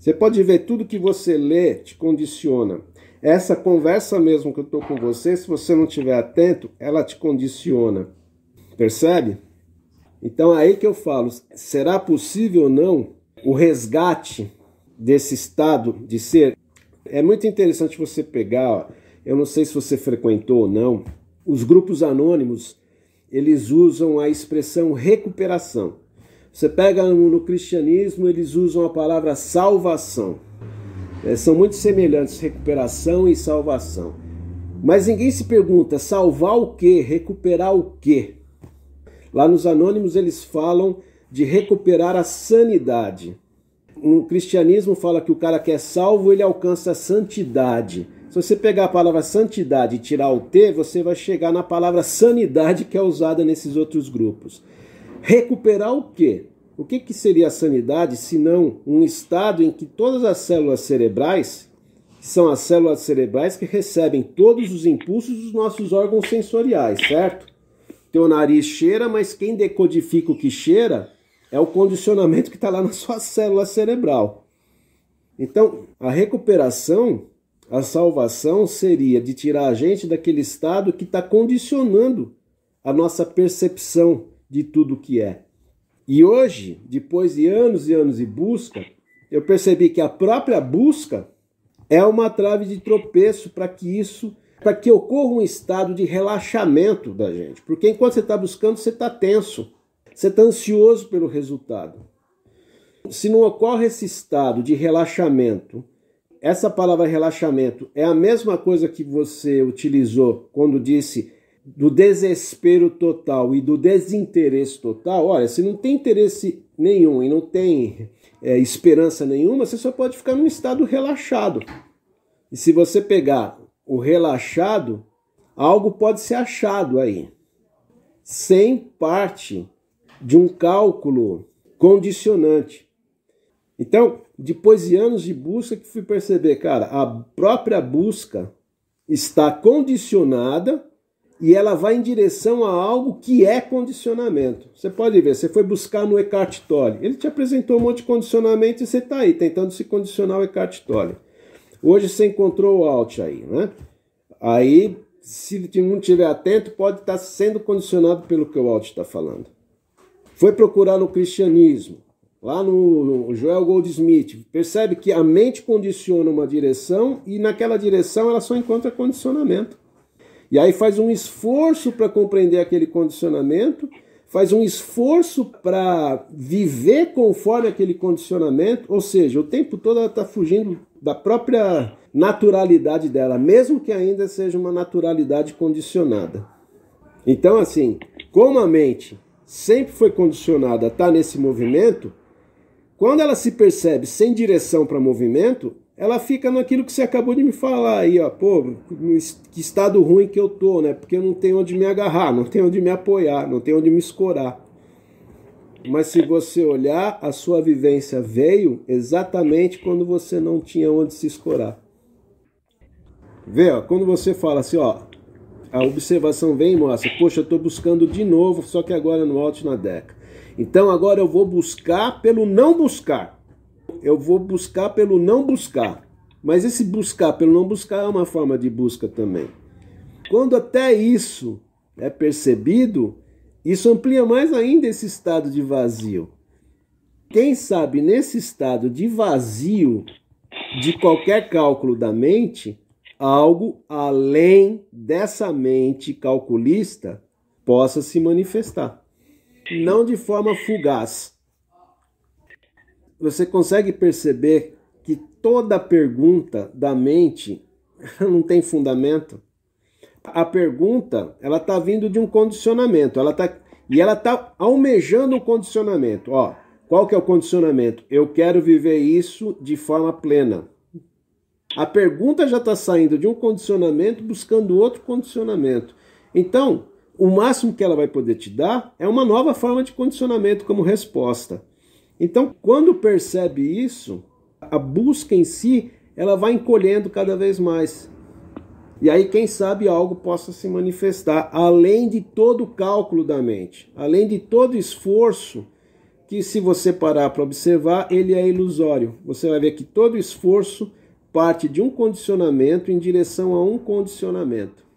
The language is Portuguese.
Você pode ver tudo que você lê te condiciona. Essa conversa mesmo que eu estou com você, se você não estiver atento, ela te condiciona. Percebe? Então é aí que eu falo, será possível ou não o resgate desse estado de ser? É muito interessante você pegar, ó, eu não sei se você frequentou ou não, os grupos anônimos, eles usam a expressão recuperação. Você pega no, cristianismo, eles usam a palavra salvação. É, são muito semelhantes recuperação e salvação. Mas ninguém se pergunta salvar o que, recuperar o que. Lá nos Anônimos eles falam de recuperar a sanidade. No cristianismo fala que o cara que é salvo ele alcança a santidade. Se você pegar a palavra santidade e tirar o T, você vai chegar na palavra sanidade que é usada nesses outros grupos. Recuperar o quê? O que, que seria a sanidade se não um estado em que todas as células cerebrais, que são as células cerebrais que recebem todos os impulsos dos nossos órgãos sensoriais, certo? Teu nariz cheira, mas quem decodifica o que cheira é o condicionamento que está lá na sua célula cerebral. Então, a recuperação, a salvação seria de tirar a gente daquele estado que está condicionando a nossa percepção de tudo que é. E hoje, depois de anos e anos de busca, eu percebi que a própria busca é uma trave de tropeço para que isso, para que ocorra um estado de relaxamento da gente. Porque enquanto você está buscando, você está tenso, você está ansioso pelo resultado. Se não ocorre esse estado de relaxamento, essa palavra relaxamento é a mesma coisa que você utilizou quando disse do desespero total e do desinteresse total, olha, se não tem interesse nenhum e não tem é, esperança nenhuma, você só pode ficar num estado relaxado. E se você pegar o relaxado, algo pode ser achado aí, sem parte de um cálculo condicionante. Então, depois de anos de busca, que fui perceber, cara, a própria busca está condicionada e ela vai em direção a algo que é condicionamento. Você pode ver, você foi buscar no Eckhart Tolle. Ele te apresentou um monte de condicionamento e você está aí tentando se condicionar ao Eckhart Tolle. Hoje você encontrou o alt aí, né? Aí, se não estiver atento, pode estar tá sendo condicionado pelo que o alt está falando. Foi procurar no cristianismo, lá no, Joel Goldsmith. Percebe que a mente condiciona uma direção e naquela direção ela só encontra condicionamento. E aí faz um esforço para compreender aquele condicionamento, faz um esforço para viver conforme aquele condicionamento, ou seja, o tempo todo ela está fugindo da própria naturalidade dela, mesmo que ainda seja uma naturalidade condicionada. Então, assim, como a mente sempre foi condicionada a estar tá nesse movimento, quando ela se percebe sem direção para movimento, ela fica naquilo que você acabou de me falar aí, ó, pô, que estado ruim que eu tô, né? Porque eu não tenho onde me agarrar, não tenho onde me apoiar, não tenho onde me escorar. Mas se você olhar, a sua vivência veio exatamente quando você não tinha onde se escorar. Vê, ó, quando você fala assim, ó, a observação vem e mostra, poxa, eu tô buscando de novo, só que agora no alto na deca. Então agora eu vou buscar pelo não buscar eu vou buscar pelo não buscar. Mas esse buscar pelo não buscar é uma forma de busca também. Quando até isso é percebido, isso amplia mais ainda esse estado de vazio. Quem sabe nesse estado de vazio de qualquer cálculo da mente, algo além dessa mente calculista possa se manifestar. Não de forma fugaz, você consegue perceber que toda pergunta da mente não tem fundamento? A pergunta, ela está vindo de um condicionamento, ela tá, e ela está almejando um condicionamento. Ó, qual que é o condicionamento? Eu quero viver isso de forma plena. A pergunta já está saindo de um condicionamento buscando outro condicionamento. Então, o máximo que ela vai poder te dar é uma nova forma de condicionamento como resposta. Então, quando percebe isso, a busca em si, ela vai encolhendo cada vez mais. E aí, quem sabe algo possa se manifestar, além de todo o cálculo da mente, além de todo esforço, que se você parar para observar, ele é ilusório. Você vai ver que todo esforço parte de um condicionamento em direção a um condicionamento.